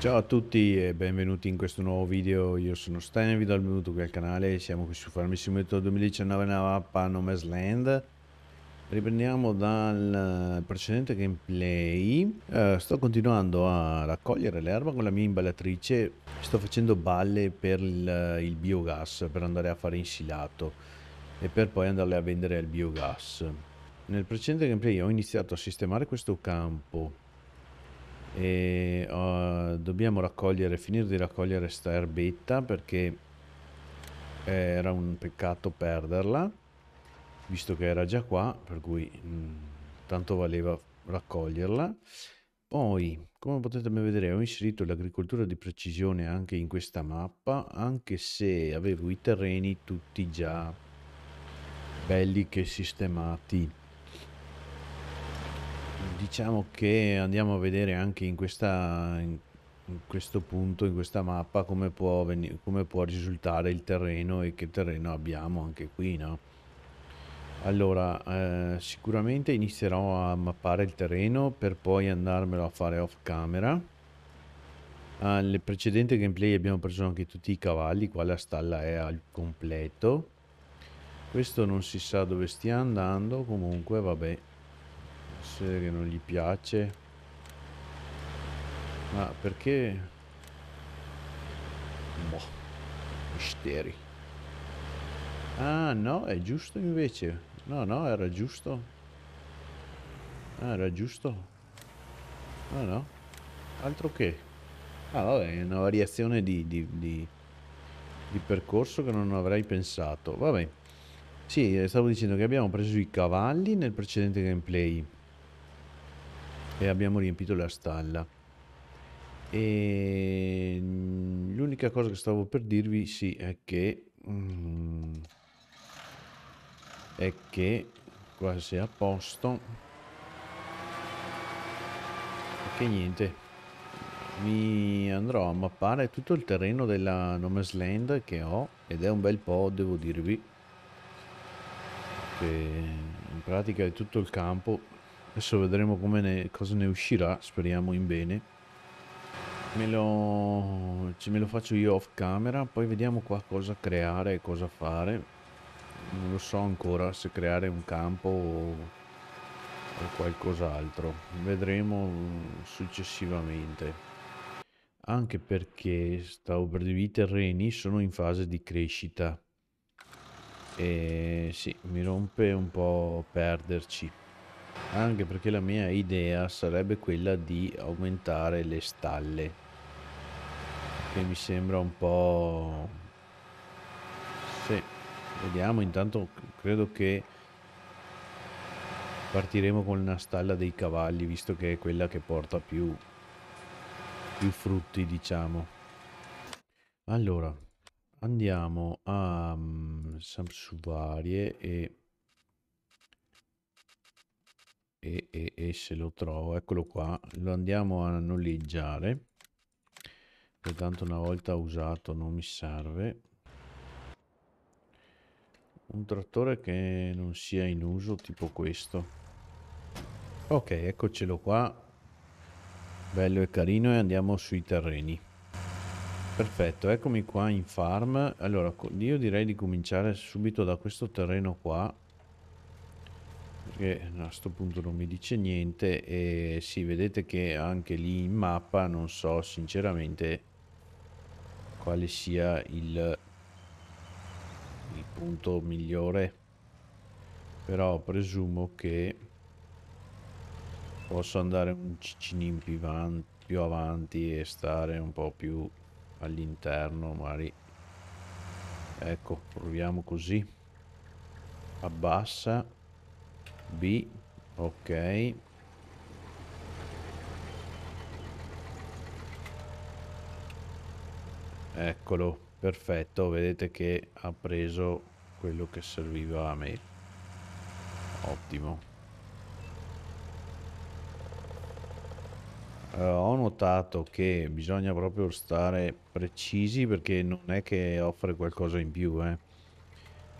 Ciao a tutti e benvenuti in questo nuovo video, io sono Stein, vi do il benvenuto qui al canale, siamo qui su Farming Simulator 2019 nella mappa Nomes Land Riprendiamo dal precedente gameplay uh, Sto continuando a raccogliere l'erba con la mia imballatrice Sto facendo balle per il, il biogas, per andare a fare insilato E per poi andarle a vendere al biogas Nel precedente gameplay ho iniziato a sistemare questo campo e uh, dobbiamo raccogliere, finire di raccogliere sta erbetta perché eh, era un peccato perderla visto che era già qua per cui mh, mm, tanto valeva raccoglierla poi come potete vedere ho inserito l'agricoltura di precisione anche in questa mappa anche se avevo i terreni tutti già belli che sistemati Diciamo che andiamo a vedere anche in questa in questo punto, in questa mappa, come può, veni- come può risultare il terreno e che terreno abbiamo anche qui, no? Allora, eh, sicuramente inizierò a mappare il terreno per poi andarmelo a fare off camera. Al ah, precedente gameplay abbiamo preso anche tutti i cavalli, qua la stalla è al completo. Questo non si sa dove stia andando, comunque vabbè, se non gli piace ma perché boh misteri ah no è giusto invece no no era giusto ah, era giusto ah no altro che ah vabbè è una variazione di, di, di, di percorso che non avrei pensato vabbè sì, stavo dicendo che abbiamo preso i cavalli nel precedente gameplay e abbiamo riempito la stalla. E l'unica cosa che stavo per dirvi sì è che mm, è che quasi a posto che niente mi andrò a mappare tutto il terreno della Nomes Land che ho ed è un bel po' devo dirvi che in pratica è tutto il campo Adesso vedremo ne, cosa ne uscirà, speriamo in bene. Me lo, me lo faccio io off camera, poi vediamo qua cosa creare e cosa fare. Non lo so ancora se creare un campo o, o qualcos'altro. Vedremo successivamente. Anche perché stavo per dire, i terreni sono in fase di crescita. E sì, mi rompe un po' perderci. Anche perché la mia idea sarebbe quella di aumentare le stalle, che mi sembra un po'... Sì, vediamo, intanto credo che partiremo con una stalla dei cavalli, visto che è quella che porta più, più frutti, diciamo. Allora, andiamo a um, Samsuvarie e e, e, e se lo trovo, eccolo qua, lo andiamo a noleggiare, tanto una volta usato non mi serve. Un trattore che non sia in uso, tipo questo. Ok, eccocelo qua, bello e carino e andiamo sui terreni. Perfetto, eccomi qua in farm. Allora, io direi di cominciare subito da questo terreno qua perché a questo punto non mi dice niente e sì vedete che anche lì in mappa non so sinceramente quale sia il, il punto migliore però presumo che posso andare un ciccinin più avanti, più avanti e stare un po' più all'interno magari ecco proviamo così abbassa B, ok. Eccolo, perfetto, vedete che ha preso quello che serviva a me. Ottimo. Uh, ho notato che bisogna proprio stare precisi perché non è che offre qualcosa in più, eh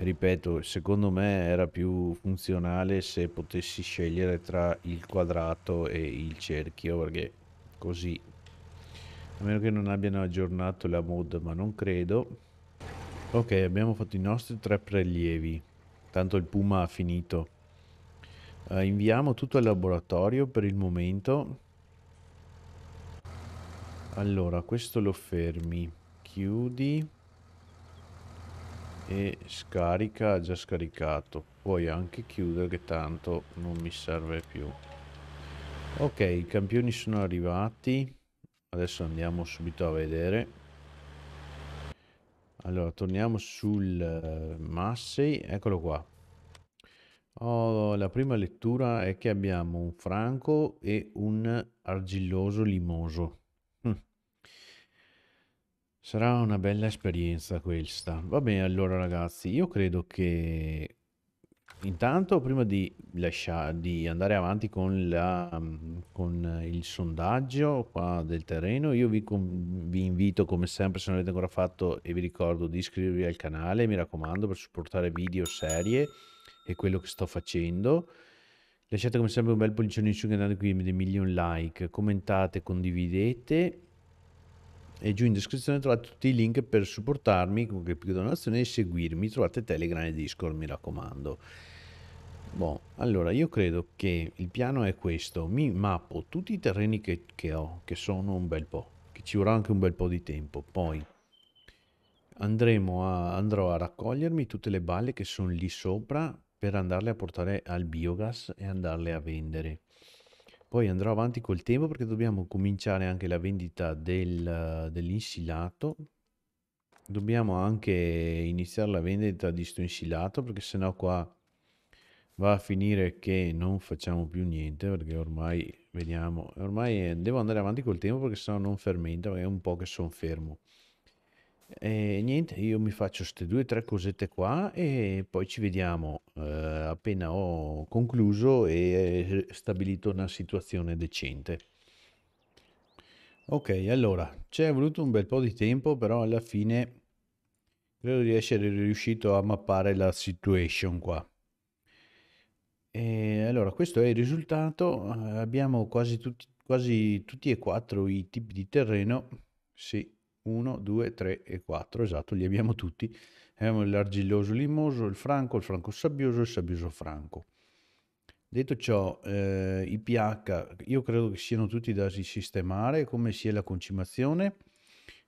ripeto, secondo me era più funzionale se potessi scegliere tra il quadrato e il cerchio, perché così, a meno che non abbiano aggiornato la mod, ma non credo. Ok, abbiamo fatto i nostri tre prelievi, tanto il puma ha finito. Uh, inviamo tutto al laboratorio per il momento. Allora, questo lo fermi, chiudi e scarica già scaricato puoi anche chiudere che tanto non mi serve più ok i campioni sono arrivati adesso andiamo subito a vedere allora torniamo sul eh, Massey eccolo qua oh, la prima lettura è che abbiamo un franco e un argilloso limoso Sarà una bella esperienza questa. Va bene, allora ragazzi, io credo che intanto prima di, lascia- di andare avanti con, la- con il sondaggio qua del terreno, io vi, vi invito come sempre, se non l'avete ancora fatto, e vi ricordo di iscrivervi al canale, mi raccomando, per supportare video serie e quello che sto facendo. Lasciate come sempre un bel pollicione in su che andate qui, dei milioni like, commentate, condividete e giù in descrizione trovate tutti i link per supportarmi con le piccole donazioni e seguirmi, trovate Telegram e Discord mi raccomando. Bon, allora io credo che il piano è questo, mi mappo tutti i terreni che, che ho, che sono un bel po', che ci vorrà anche un bel po' di tempo, poi andremo a, andrò a raccogliermi tutte le balle che sono lì sopra per andarle a portare al biogas e andarle a vendere. Poi andrò avanti col tempo perché dobbiamo cominciare anche la vendita del, dell'insilato. Dobbiamo anche iniziare la vendita di sto insilato perché sennò qua va a finire che non facciamo più niente perché ormai vediamo ormai eh, devo andare avanti col tempo perché sennò non fermenta è un po' che sono fermo e niente, io mi faccio queste due o tre cosette qua e poi ci vediamo eh, appena ho concluso e stabilito una situazione decente. Ok, allora, ci è voluto un bel po' di tempo, però alla fine credo di essere riuscito a mappare la situation qua. E allora, questo è il risultato. Abbiamo quasi tutti, quasi tutti e quattro i tipi di terreno. Sì, 1, 2, 3 e 4, esatto, li abbiamo tutti. Abbiamo l'argilloso limoso, il franco, il franco sabbioso e il sabbioso franco. Detto ciò, eh, i pH io credo che siano tutti da sistemare come sia la concimazione,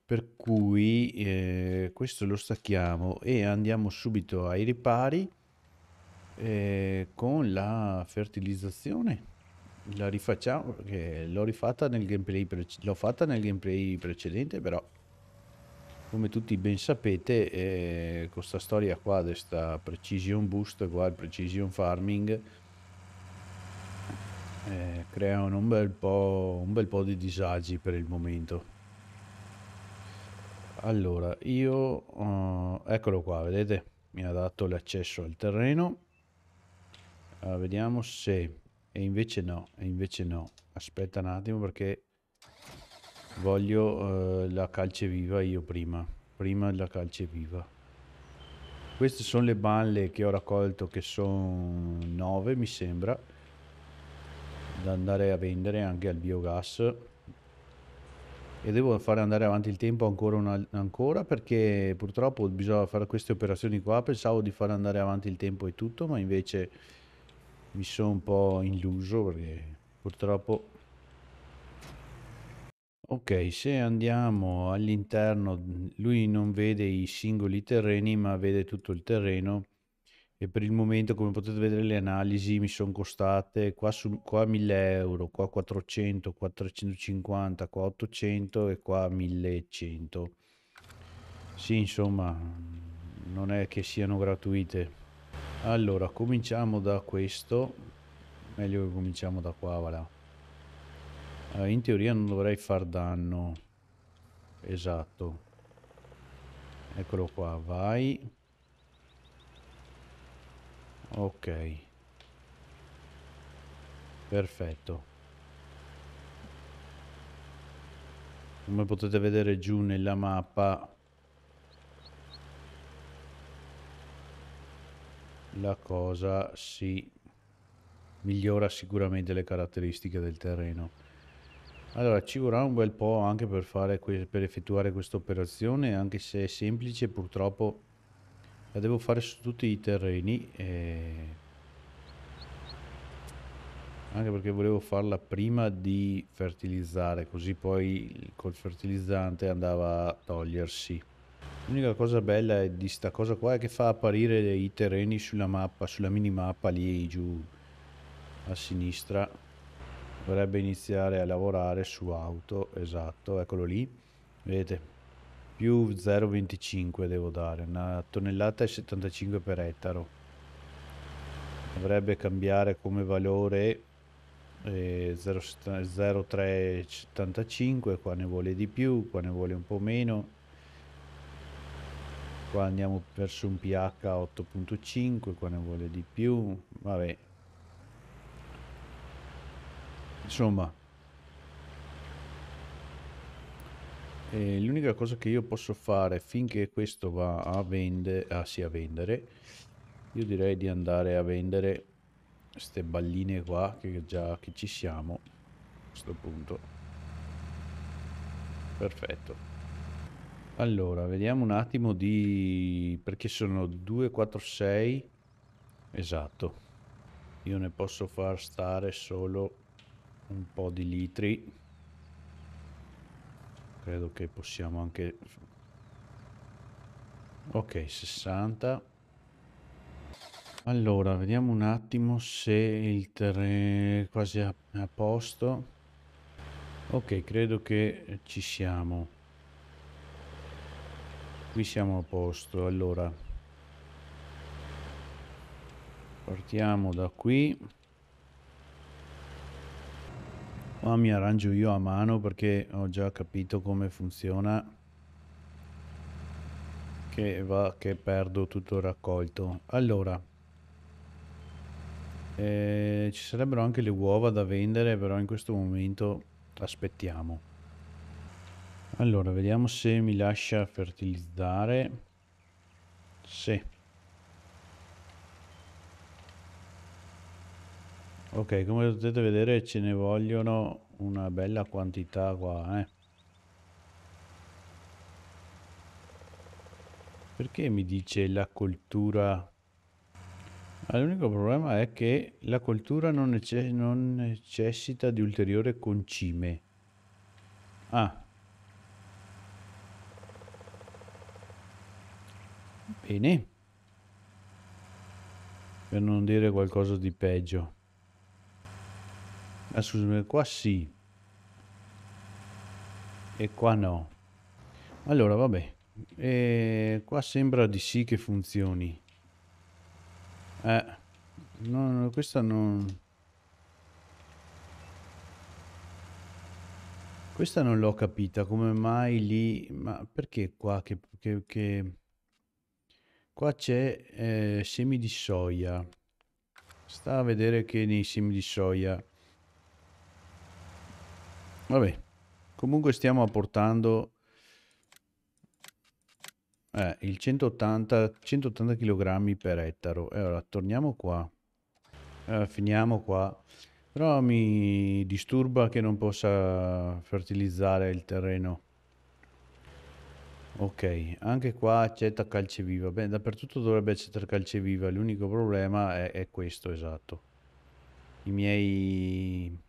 per cui eh, questo lo stacchiamo e andiamo subito ai ripari eh, con la fertilizzazione. La rifacciamo, perché l'ho rifatta nel gameplay, l'ho fatta nel gameplay precedente però come tutti ben sapete, eh, questa storia qua, questa precision boost, qua il precision farming, eh, creano un bel, un bel, po', di disagi per il momento. Allora, io, eh, eccolo qua, vedete, mi ha dato l'accesso al terreno. Allora, vediamo se, e invece no, e invece no. Aspetta un attimo perché voglio eh, la calce viva io prima, prima la calce viva. Queste sono le balle che ho raccolto che sono 9 mi sembra, da andare a vendere anche al biogas e devo fare andare avanti il tempo ancora, una, ancora perché purtroppo bisogna fare queste operazioni qua pensavo di fare andare avanti il tempo e tutto ma invece mi sono un po' illuso perché purtroppo Ok, se andiamo all'interno, mhmm, lui non vede i singoli terreni, ma vede tutto il terreno e per il momento, come potete vedere, le analisi mi sono costate qua su qua 1000 euro, qua 400, qua 350, qua 800 e qua 1100. Sì, insomma, non è che siano gratuite. Allora, cominciamo da questo. Meglio che cominciamo da qua, va eh, in teoria non dovrei far danno. Esatto. Eccolo qua, vai. Ok. Perfetto. Come potete vedere giù nella mappa la cosa si migliora sicuramente le caratteristiche del terreno. Allora, ci vorrà un bel po' anche per fare, per effettuare questa operazione, anche se è semplice, purtroppo la devo fare su tutti i terreni. eh, Anche perché volevo farla prima di fertilizzare, così poi col fertilizzante andava a togliersi. L'unica cosa bella è di sta cosa qua è che fa apparire i terreni sulla mappa, sulla minimappa lì giù a sinistra dovrebbe iniziare a lavorare su auto esatto eccolo lì vedete più 0,25 devo dare una tonnellata e 75 per ettaro dovrebbe cambiare come valore eh, 0,375 qua ne vuole di più qua ne vuole un po' meno qua andiamo verso un pH 8.5 qua ne vuole di più vabbè Insomma, l'unica cosa che io posso fare finché questo va a, vendere ah, sì, a vendere, io direi di andare a vendere queste balline qua, che già che ci siamo a questo punto. Perfetto. Allora, vediamo un attimo di... perché sono 2, 4, 6... Esatto. Io ne posso far stare solo un po' di litri credo che possiamo anche ok 60 allora vediamo un attimo se il terreno è quasi a, a posto ok credo che ci siamo qui siamo a posto allora partiamo da qui ma mi arrangio io a mano perché ho già capito come funziona che va che perdo tutto il raccolto. Allora, eh, ci sarebbero anche le uova da vendere, però in questo momento aspettiamo. Allora, vediamo se mi lascia fertilizzare. Sì. Ok, come potete vedere ce ne vogliono una bella quantità qua, eh. Perché mi dice la coltura? Ah, l'unico problema è che la coltura non, nece non necessita di ulteriore concime. Ah. Bene. Per non dire qualcosa di peggio. Ah, scusami, qua sì. E qua no. Allora, vabbè. E qua sembra di sì che funzioni. Eh. No, no, questa non... Questa non l'ho capita, come mai lì... Ma perché qua che... che, che... Qua c'è eh, semi di soia. Sta a vedere che nei semi di soia Vabbè, comunque stiamo apportando eh, il 180, 180 kg per ettaro. E allora, torniamo qua. Allora, eh, finiamo qua. Però mi disturba che non possa fertilizzare il terreno. Ok, anche qua accetta calceviva. Beh, dappertutto dovrebbe accettare calceviva. L'unico problema è, è questo, esatto. I miei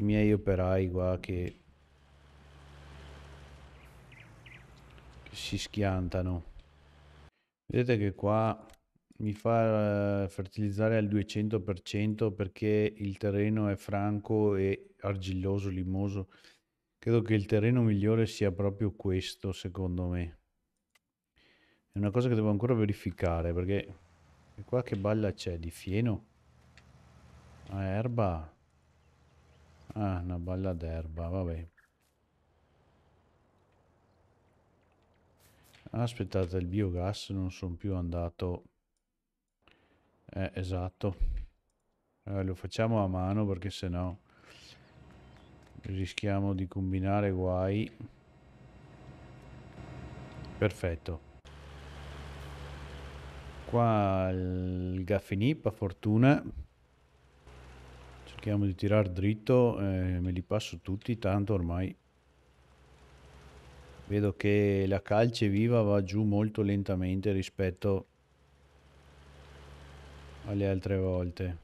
i miei operai qua che, che si schiantano. Vedete che qua mi fa eh, fertilizzare al 200% perché il terreno è franco e argilloso, limoso. Credo che il terreno migliore sia proprio questo, secondo me. È una cosa che devo ancora verificare perché qua che balla c'è di fieno? Ah, erba. Ah, una balla d'erba, vabbè. Aspettate, il biogas non sono più andato... Eh, esatto. Eh, lo facciamo a mano perché sennò rischiamo di combinare guai. Perfetto. Qua il gaffinip, a fortuna cerchiamo di tirare dritto eh, me li passo tutti tanto ormai vedo che la calce viva va giù molto lentamente rispetto alle altre volte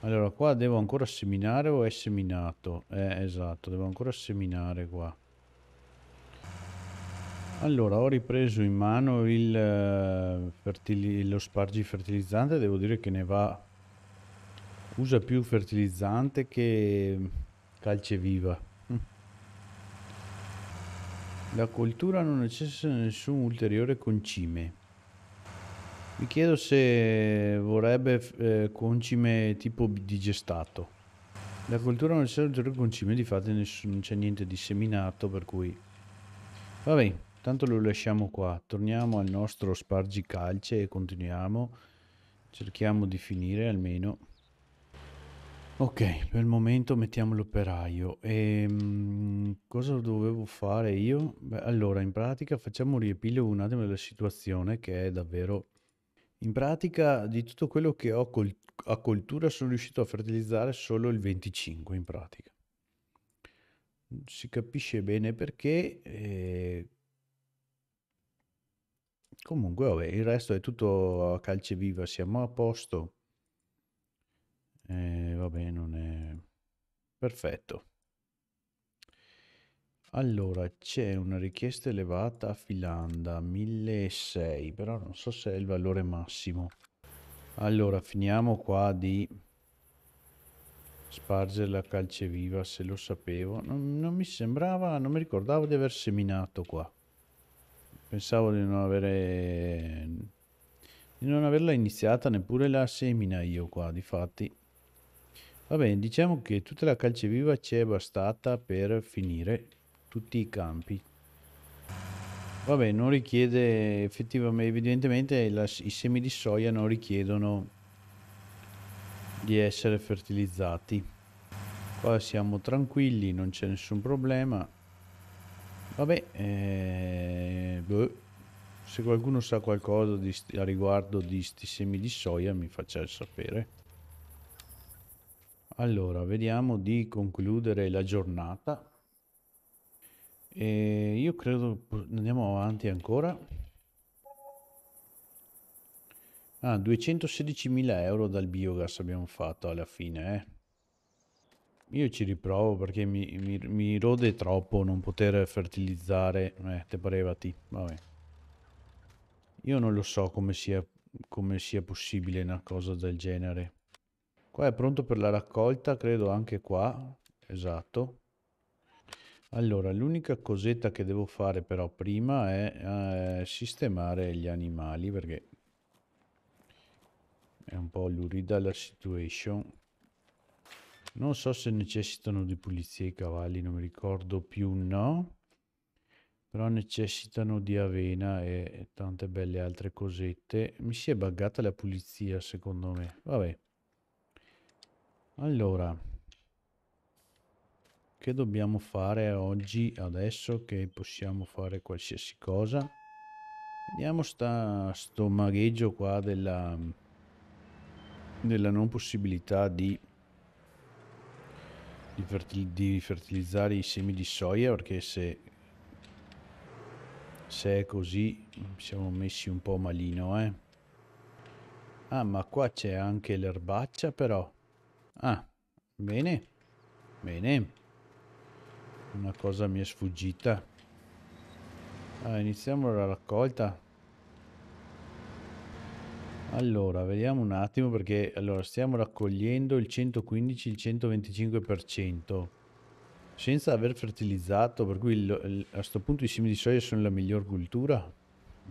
allora qua devo ancora seminare o è seminato? eh esatto devo ancora seminare qua allora, ho ripreso in mano il, eh, lo spargi fertilizzante, devo dire che ne va, usa più fertilizzante che calceviva. Mm. La coltura non necessita nessun ulteriore concime. Mi chiedo se vorrebbe eh, concime tipo digestato. La coltura non necessita ulteriore concime, di fatto non c'è niente di seminato, per cui... Va bene. Tanto lo lasciamo qua, torniamo al nostro spargi calce e continuiamo. Cerchiamo di finire almeno. Ok, per il momento mettiamo l'operaio. Ehm, cosa dovevo fare io? Beh, allora, in pratica facciamo un riepilogo un attimo della situazione che è davvero... In pratica di tutto quello che ho col a coltura sono riuscito a fertilizzare solo il 25 in pratica. si capisce bene perché... Eh Comunque, vabbè, il resto è tutto a calce viva, siamo a posto. Eh, vabbè, non è... Perfetto. Allora, c'è una richiesta elevata a Filanda, 1006, però non so se è il valore massimo. Allora, finiamo qua di spargere la calceviva, se lo sapevo. Non, non mi sembrava, non mi ricordavo di aver seminato qua. Pensavo di non avere di non averla iniziata neppure la semina io qua, di fatti Va bene, diciamo che tutta la calceviva ci è bastata per finire tutti i campi. Vabbè, non richiede effettivamente, evidentemente la, i semi di soia non richiedono di essere fertilizzati. Qua siamo tranquilli, non c'è nessun problema. Vabbè, eh, boh, se qualcuno sa qualcosa di, a riguardo di sti semi di soia mi faccia sapere. Allora, vediamo di concludere la giornata. E io credo andiamo avanti ancora. Ah, 216.000 euro dal biogas abbiamo fatto alla fine, eh. Io ci riprovo perché mi, mi, mi rode troppo non poter fertilizzare. Eh, te ti vabbè. Io non lo so come sia, come sia possibile una cosa del genere. Qua è pronto per la raccolta, credo anche qua. Esatto. Allora, l'unica cosetta che devo fare però prima è eh, sistemare gli animali perché è un po' lurida la situation. Non so se necessitano di pulizia i cavalli, non mi ricordo più, no? Però necessitano di avena e tante belle altre cosette. Mi si è buggata la pulizia, secondo me. Vabbè. Allora, che dobbiamo fare oggi, adesso che possiamo fare qualsiasi cosa? Vediamo sta, sto magheggio qua della, della non possibilità di di, fertil di fertilizzare i semi di soia perché se, se è così siamo messi un po' malino eh ah ma qua c'è anche l'erbaccia però ah bene bene una cosa mi è sfuggita allora, ah, iniziamo la raccolta allora, vediamo un attimo perché allora, stiamo raccogliendo il 115, il 125% senza aver fertilizzato, per cui il, il, a questo punto i semi di soia sono la miglior cultura?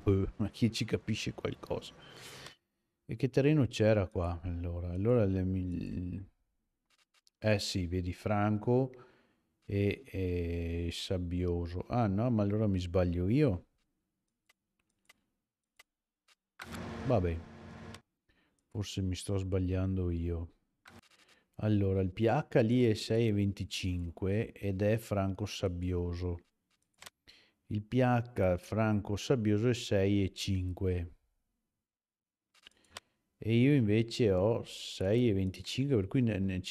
Beh, ma chi ci capisce qualcosa? E che terreno c'era qua? Allora, allora le, eh sì, vedi Franco e, e Sabbioso. Ah no, ma allora mi sbaglio io? Va bene. Forse mi sto sbagliando io. Allora, il pH lì è 6,25 ed è franco sabbioso. Il pH franco sabbioso è 6,5. E io invece ho 6,25, per cui ne, ne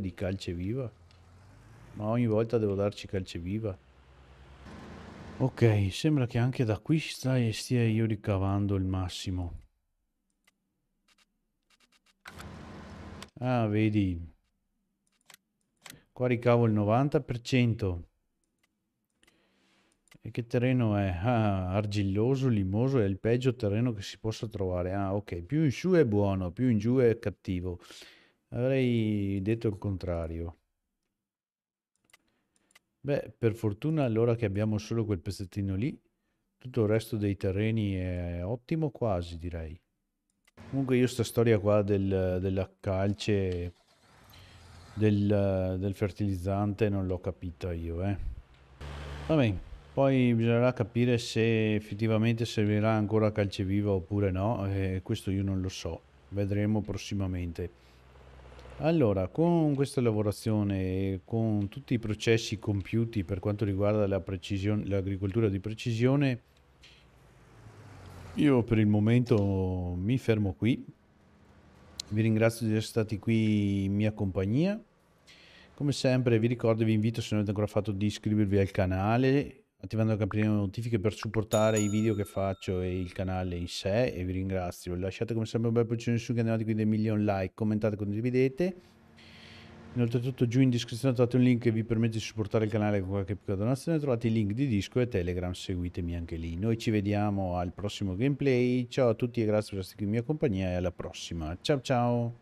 di calce viva. Ma ogni volta devo darci calce viva. Ok, sembra che anche da qui stia io ricavando il massimo. Ah, vedi. Qua ricavo il 90%. E che terreno è? Ah, argilloso, limoso, è il peggio terreno che si possa trovare. Ah, ok, più in su è buono, più in giù è cattivo. Avrei detto il contrario. Beh, per fortuna allora che abbiamo solo quel pezzettino lì, tutto il resto dei terreni è ottimo quasi direi. Comunque io sta storia qua del, della calce, del, del fertilizzante non l'ho capita io, eh. Va bene, poi bisognerà capire se effettivamente servirà ancora calce viva oppure no, e eh, questo io non lo so, vedremo prossimamente. Allora, con questa lavorazione e con tutti i processi compiuti per quanto riguarda l'agricoltura la di precisione, io per il momento mi fermo qui. Vi ringrazio di essere stati qui in mia compagnia. Come sempre vi ricordo e vi invito se non avete ancora fatto di iscrivervi al canale, attivando la campanella di notifiche per supportare i video che faccio e il canale in sé e vi ringrazio. Lasciate come sempre un bel pollicino su che andate qui dei milioni like, commentate, condividete Innoltretutto giù in descrizione trovate un link che vi permette di supportare il canale con qualche piccola donazione, trovate i link di Disco e Telegram, seguitemi anche lì. Noi ci vediamo al prossimo gameplay, ciao a tutti e grazie per essere qui in mia compagnia e alla prossima. Ciao ciao!